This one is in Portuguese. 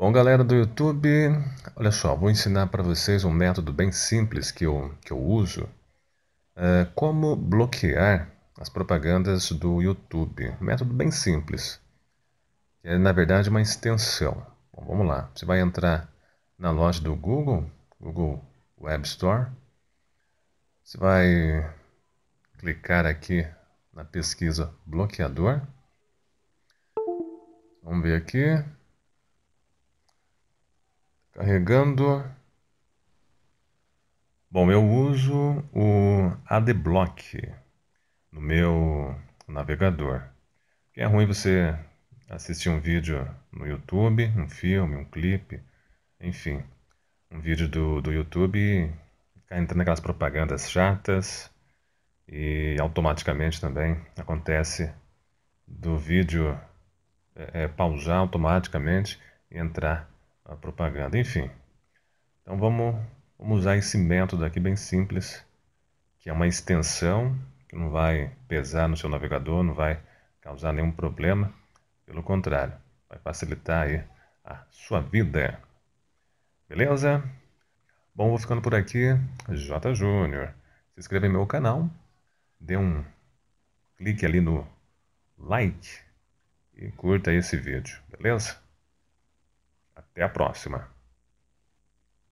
Bom, galera do YouTube, olha só, vou ensinar para vocês um método bem simples que eu, que eu uso. É, como bloquear as propagandas do YouTube. Um método bem simples. É, na verdade, uma extensão. Bom, vamos lá. Você vai entrar na loja do Google, Google Web Store. Você vai clicar aqui na pesquisa bloqueador. Vamos ver aqui. Carregando. Bom, eu uso o AdBlock no meu navegador. Que é ruim você assistir um vídeo no YouTube, um filme, um clipe, enfim, um vídeo do, do YouTube ficar entrando aquelas propagandas chatas e automaticamente também acontece do vídeo é, é, pausar automaticamente e entrar a propaganda. Enfim, então vamos, vamos usar esse método aqui bem simples, que é uma extensão que não vai pesar no seu navegador, não vai causar nenhum problema, pelo contrário, vai facilitar aí a sua vida. Beleza? Bom, vou ficando por aqui. J Júnior. Se inscreva no meu canal, dê um clique ali no like e curta esse vídeo, beleza? Até a próxima.